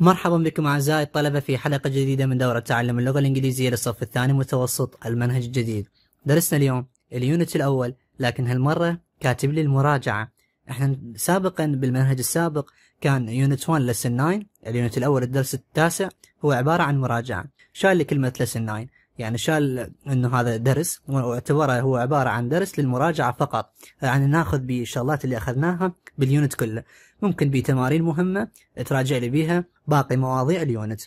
مرحبا بكم أعزائي الطلبة في حلقة جديدة من دورة تعلم اللغة الإنجليزية للصف الثاني متوسط المنهج الجديد درسنا اليوم اليونت الأول لكن هالمرة كاتب لي المراجعة احنا سابقا بالمنهج السابق كان يونت 1 لسن 9 اليونت الأول الدرس التاسع هو عبارة عن مراجعة شايل لي كلمة لسن 9 يعني شال انه هذا درس واعتبره هو عباره عن درس للمراجعه فقط يعني ناخذ بالشغلات اللي اخذناها باليونت كله ممكن بتمارين مهمه تراجع لي بيها باقي مواضيع اليونت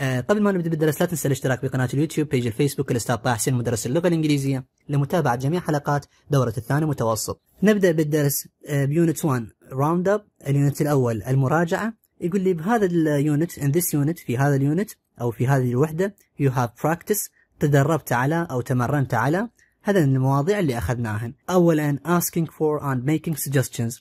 آه قبل ما نبدا بالدرس لا تنسى الاشتراك بقناه اليوتيوب بيج الفيسبوك الاستاذ طه حسين مدرس اللغه الانجليزيه لمتابعه جميع حلقات دوره الثاني متوسط نبدا بالدرس آه، بيونت 1 راوند اب اليونت الاول المراجعه يقول لي بهذا اليونت ان ذس يونت في هذا اليونت او في هذه الوحده يو هاف براكتس تدربت على أو تمرنت على هذا المواضيع اللي أخذناها أولا asking for and making suggestions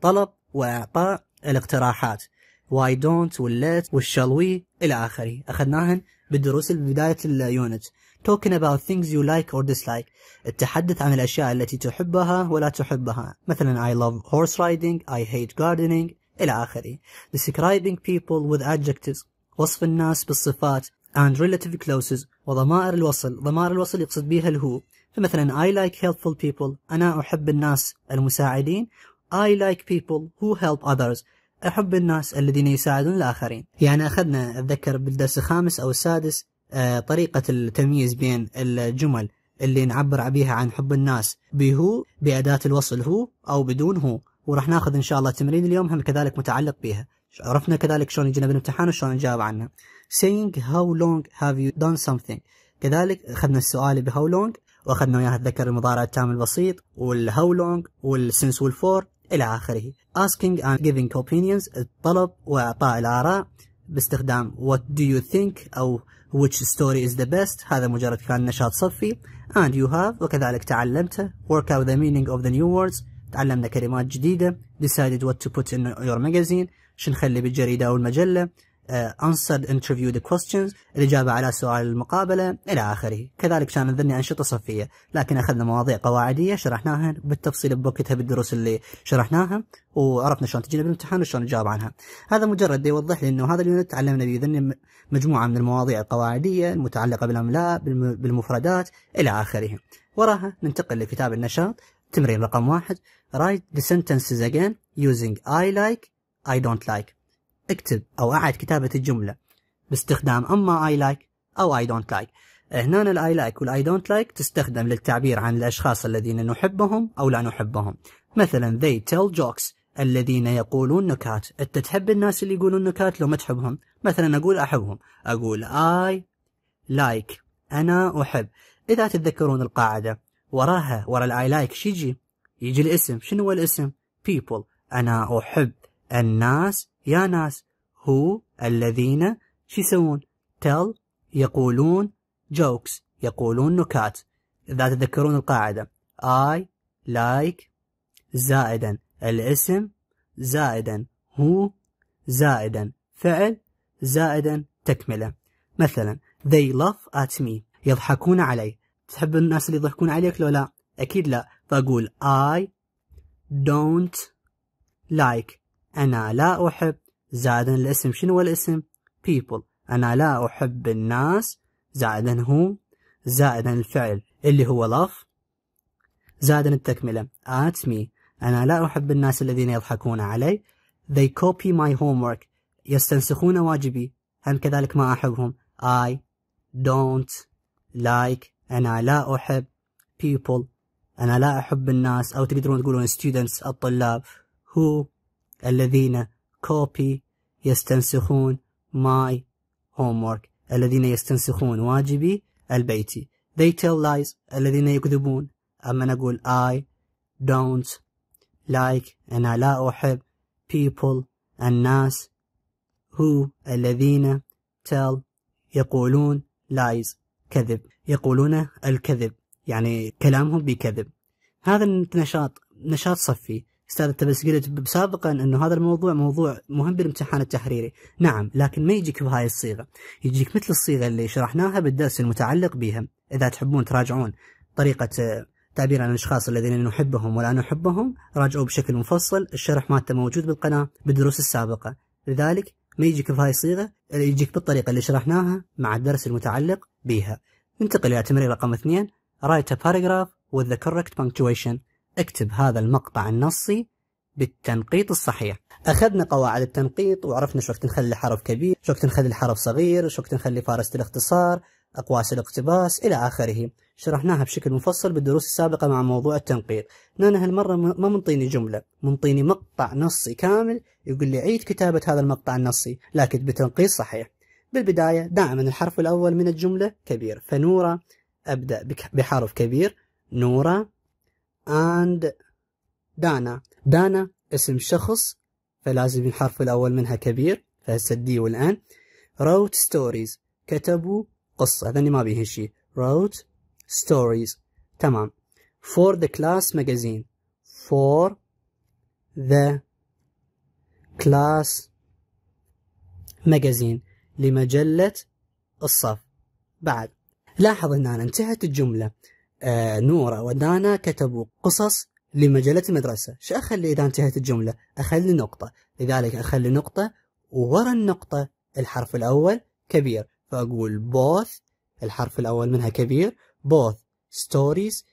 طلب وإعطاء الاقتراحات why don't وال let والshall we إلى آخره أخذناهن بالدروس بداية اليونت talking about things you like or dislike التحدث عن الأشياء التي تحبها ولا تحبها مثلا I love horse riding I hate gardening إلى آخره describing people with adjectives وصف الناس بالصفات and relative clauses وضمائر الوصل ضمائر الوصل يقصد بها الهو فمثلا I like helpful people أنا أحب الناس المساعدين I like people who help others أحب الناس الذين يساعدون الآخرين يعني أخذنا أتذكر بالدرس الخامس أو السادس آه، طريقة التمييز بين الجمل اللي نعبر بها عن حب الناس بهو بأداة الوصل هو أو بدون هو وراح ناخذ إن شاء الله تمرين اليوم هم كذلك متعلق بها عرفنا كذلك شلون يجينا بالامتحان وشلون نجاوب عنه saying how long have you done something كذلك اخذنا السؤال ب how long واخذنا وياها الذكر المضارع التام البسيط وال how long وال since وال for الى اخره asking and giving opinions الطلب واعطاء الاراء باستخدام what do you think او which story is the best هذا مجرد كان نشاط صفي and you have وكذلك تعلمته work out the meaning of the new words تعلمنا كلمات جديدة decided what to put in your magazine شنخلي بالجريدة او المجله آه، answered انترفيو ذا questions الإجابة على سؤال المقابلة إلى آخره كذلك كان ذني أنشطة صفية لكن أخذنا مواضيع قواعدية شرحناها بالتفصيل بوقتها بالدروس اللي شرحناها وعرفنا شلون تجينا بالامتحان وشلون نجاوب عنها هذا مجرد يوضح لي أنه هذا اليونت تعلمنا به ذني مجموعة من المواضيع القواعدية المتعلقة بالأملاء بالمفردات إلى آخره وراها ننتقل لكتاب النشاط تمرين رقم واحد write the sentences again using I like I don't like اكتب أو أعد كتابة الجملة باستخدام أما I like أو I don't like هنا الاي لايك والاي دونت لايك تستخدم للتعبير عن الاشخاص الذين نحبهم او لا نحبهم مثلا they tell jokes الذين يقولون نكات انت تحب الناس اللي يقولون نكات لو ما تحبهم مثلا اقول احبهم اقول I like انا احب اذا تتذكرون القاعده وراها ورا الاي لايك شو يجي يجي الاسم شنو هو الاسم people انا احب الناس يا ناس هو الذين شو يسوون تل يقولون جوكس يقولون نكات إذا تذكرون القاعدة I like زائدا الاسم زائدا هو زائدا فعل زائدا تكملة مثلا they laugh at me يضحكون علي تحب الناس اللي يضحكون عليك لو لا أكيد لا فأقول I don't like أنا لا أحب زائدا الاسم شنو الاسم people أنا لا أحب الناس زائدا هو زائدا الفعل اللي هو love زائدا التكملة at me أنا لا أحب الناس الذين يضحكون علي they copy my homework يستنسخون واجبي هم كذلك ما أحبهم I don't like أنا لا أحب people أنا لا أحب الناس أو تقدرون تقولون students الطلاب who الذين كوبي يستنسخون ماي homework الذين يستنسخون واجبي البيتي they tell lies الذين يكذبون أما نقول I don't like أنا لا أحب people الناس who الذين tell يقولون lies كذب يقولون الكذب يعني كلامهم بكذب هذا النشاط نشاط صفي استاذ انت بس قلت سابقا انه هذا الموضوع موضوع مهم بالامتحان التحريري، نعم لكن ما يجيك بهاي الصيغه، يجيك مثل الصيغه اللي شرحناها بالدرس المتعلق بها، اذا تحبون تراجعون طريقه تعبير عن الاشخاص الذين نحبهم ولا نحبهم، راجعوا بشكل مفصل، الشرح مالته موجود بالقناه بالدروس السابقه، لذلك ما يجيك بهاي الصيغه، يجيك بالطريقه اللي شرحناها مع الدرس المتعلق بها. ننتقل الى تمرين رقم اثنين، write a paragraph with the correct punctuation. اكتب هذا المقطع النصي بالتنقيط الصحيح أخذنا قواعد التنقيط وعرفنا شو نخلي حرف كبير شو نخلي الحرف صغير شو نخلي فارس الاختصار أقواس الاقتباس إلى آخره شرحناها بشكل مفصل بالدروس السابقة مع موضوع التنقيط لأن هالمرة ما منطيني جملة منطيني مقطع نصي كامل يقول لي عيد كتابة هذا المقطع النصي لكن بتنقيط صحيح بالبداية دائما الحرف الأول من الجملة كبير فنورة أبدأ بحرف كبير نورة and دانا دانا اسم شخص فلازم الحرف الأول منها كبير فهسه الدي والآن wrote stories كتبوا قصة ذني ما بيهن شيء wrote stories تمام for the class magazine for the class magazine لمجلة الصف بعد لاحظ هنا انتهت الجملة آه، نورة ودانا كتبوا قصص لمجلة المدرسة شو أخلي إذا انتهت الجملة أخلي نقطة لذلك أخلي نقطة وورا النقطة الحرف الأول كبير فأقول both الحرف الأول منها كبير both stories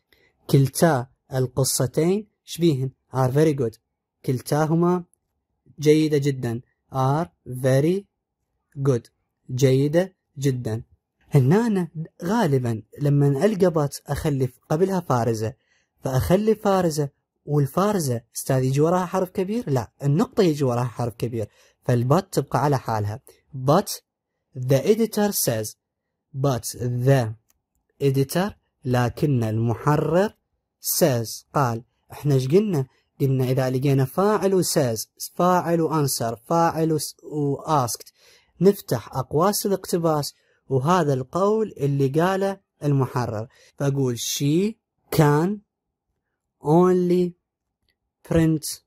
كلتا القصتين شبيهن are very good كلتاهما جيدة جدا are very good جيدة جدا هنا غالبا لما القى باتس اخلف قبلها فارزه فاخلف فارزه والفارزه استاذ يجي وراها حرف كبير لا النقطه يجي وراها حرف كبير فالبات تبقى على حالها but the editor says but the editor لكن المحرر says قال احنا ايش قلنا؟ قلنا اذا لقينا فاعل وسيز فاعل وانسر فاعل واسكت نفتح اقواس الاقتباس وهذا القول اللي قاله المحرر فأقول she can only print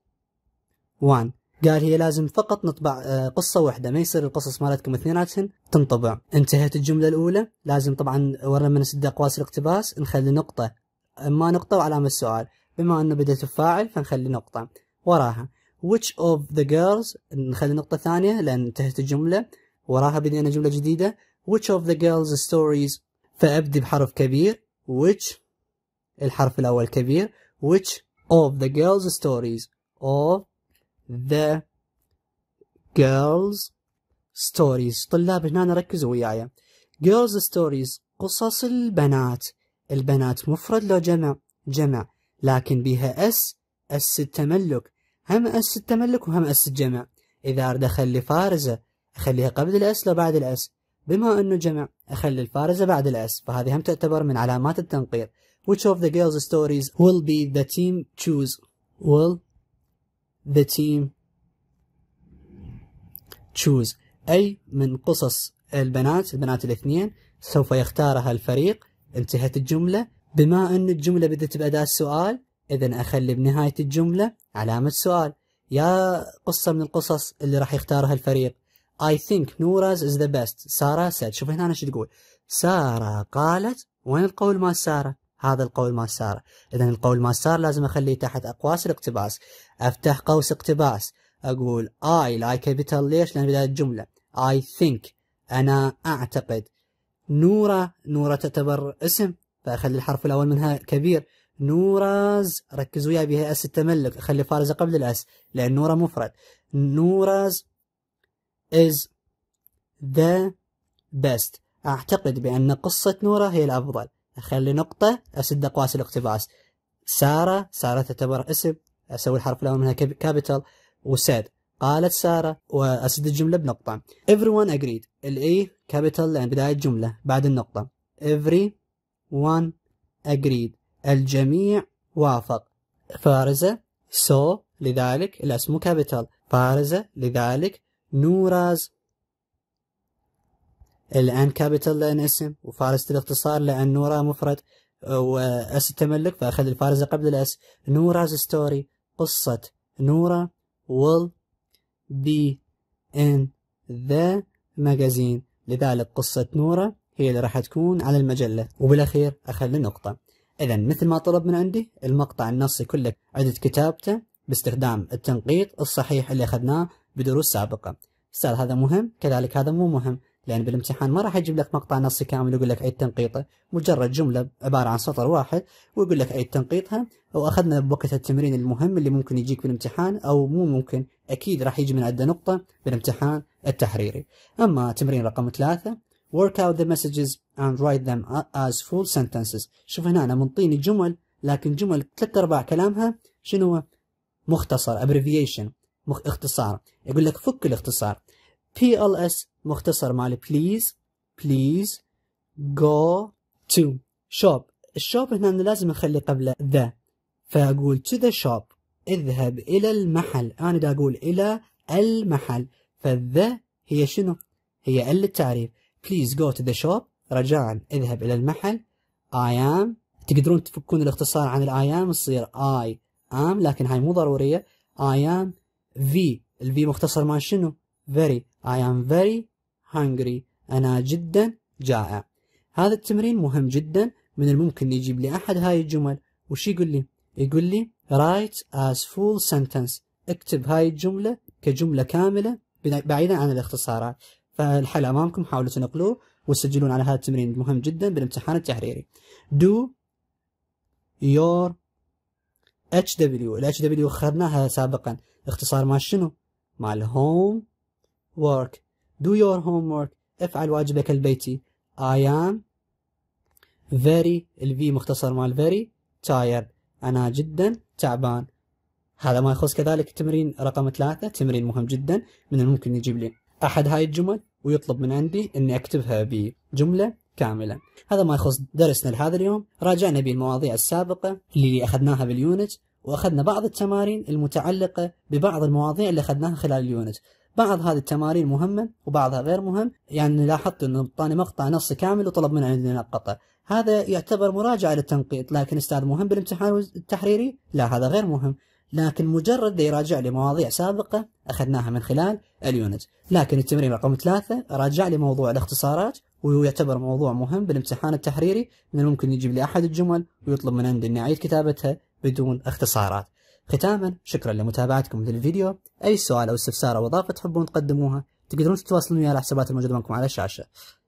one قال هي لازم فقط نطبع آه، قصة واحدة ما يصير القصص مالتكم اثنيناتهم تنطبع انتهت الجملة الأولى لازم طبعا ورا من سد أقواس الاقتباس نخلي نقطة إما نقطة وعلامة السؤال بما أنه بدأت بفاعل فنخلي نقطة وراها which of the girls نخلي نقطة ثانية لأن انتهت الجملة وراها بدينا جملة جديدة which of the girls stories فأبدي بحرف كبير which الحرف الأول كبير which of the girls stories of the girls stories طلاب هنا ركزوا وياي girls stories قصص البنات البنات مفرد لو جمع جمع لكن بها اس اس التملك هم اس التملك وهم اس الجمع إذا أريد أخلي فارزة أخليها قبل الأس لو بعد الأس بما أنه جمع أخلي الفارزة بعد الأس فهذه هم تعتبر من علامات التنقير Which of the girls' stories will be the team choose? Will the team choose? أي من قصص البنات البنات الاثنين سوف يختارها الفريق انتهت الجملة بما أن الجملة بدأت بأداة سؤال إذا أخلي بنهاية الجملة علامة سؤال يا قصة من القصص اللي راح يختارها الفريق I think Nora's is the best. سارة said. شوف هنا شو تقول. سارة قالت وين القول مال سارة؟ هذا القول مال سارة. إذا القول مال سارة لازم أخليه تحت أقواس الاقتباس. أفتح قوس اقتباس. أقول I like capital ليش؟ لأن بداية الجملة. I think أنا أعتقد. نورا نورا تعتبر اسم فأخلي الحرف الأول منها كبير. نوراز ركزوا وياي بها اس التملك خلي فارزه قبل الاس لان نوره مفرد نوراز is the best أعتقد بأن قصة نورا هي الأفضل أخلي نقطة أسد أقواس الاقتباس سارة سارة تعتبر اسم أسوي الحرف الأول منها كابيتال وسيد قالت سارة وأسد الجملة بنقطة everyone agreed الإي كابيتال لأن بداية الجملة بعد النقطة everyone agreed الجميع وافق فارزة so لذلك الأسم كابيتال فارزة لذلك نوراز الآن كابيتال لأن اسم وفارس الاختصار لأن نورا مفرد اه، وأس التملك فأخذ الفارزة قبل الأس نوراز ستوري قصة نورا will be in the magazine لذلك قصة نورا هي اللي راح تكون على المجلة وبالأخير أخلي نقطة إذا مثل ما طلب من عندي المقطع النصي كله عدد كتابته باستخدام التنقيط الصحيح اللي أخذناه بدروس سابقة استاذ هذا مهم كذلك هذا مو مهم لان بالامتحان ما راح يجيب لك مقطع نصي كامل ويقول لك عيد تنقيطه مجرد جمله عباره عن سطر واحد ويقول لك عيد تنقيطها واخذنا بوقت التمرين المهم اللي ممكن يجيك بالامتحان او مو ممكن اكيد راح يجي من عده نقطه بالامتحان التحريري اما تمرين رقم ثلاثة work out the messages and write them as full sentences شوف هنا انا منطيني جمل لكن جمل ثلاث ارباع كلامها شنو مختصر abbreviation مخ... اختصار يقول لك فك الاختصار PLS مختصر مال please please go to shop الشوب هنا لازم نخلي قبله ذا فاقول to the shop اذهب الى المحل انا دا اقول الى المحل فالذا هي شنو هي ال التعريف please go to the shop رجاء اذهب الى المحل I am تقدرون تفكون الاختصار عن الاي ام تصير I am لكن هاي مو ضرورية I am في الفي مختصر مال شنو very I am very hungry أنا جدا جائع هذا التمرين مهم جدا من الممكن يجيب لي أحد هاي الجمل وش يقول لي يقول لي write as full sentence اكتب هاي الجملة كجملة كاملة بعيدا عن الاختصارات فالحل أمامكم حاولوا تنقلوه وتسجلون على هذا التمرين مهم جدا بالامتحان التحريري do your اتش دبليو الاتش دبليو اخذناها سابقا اختصار مال شنو مال هوم ورك دو يور هوم ورك افعل واجبك البيتي اي ام فيري الفي مختصر مال فيري تايرد أنا جدا تعبان هذا ما يخص كذلك تمرين رقم ثلاثة تمرين مهم جدا من الممكن يجيب لي أحد هاي الجمل ويطلب من عندي أني أكتبها بجملة كاملا هذا ما يخص درسنا لهذا اليوم راجعنا بالمواضيع السابقة اللي أخذناها باليونت وأخذنا بعض التمارين المتعلقة ببعض المواضيع اللي أخذناها خلال اليونت بعض هذه التمارين مهمة وبعضها غير مهم يعني لاحظت أنه أعطاني مقطع نص كامل وطلب منه أن نقطة هذا يعتبر مراجعة للتنقيط لكن أستاذ مهم بالامتحان التحريري لا هذا غير مهم لكن مجرد يراجع لي مواضيع سابقة أخذناها من خلال اليونت لكن التمرين رقم ثلاثة راجع لي موضوع الاختصارات ويعتبر موضوع مهم بالامتحان التحريري من الممكن يجيب لي أحد الجمل ويطلب من عندي أني أعيد كتابتها بدون اختصارات ختاما شكرا لمتابعتكم للفيديو أي سؤال أو استفسار أو إضافة تحبون تقدموها تقدرون تتواصلون وياي على الحسابات الموجودة معكم على الشاشة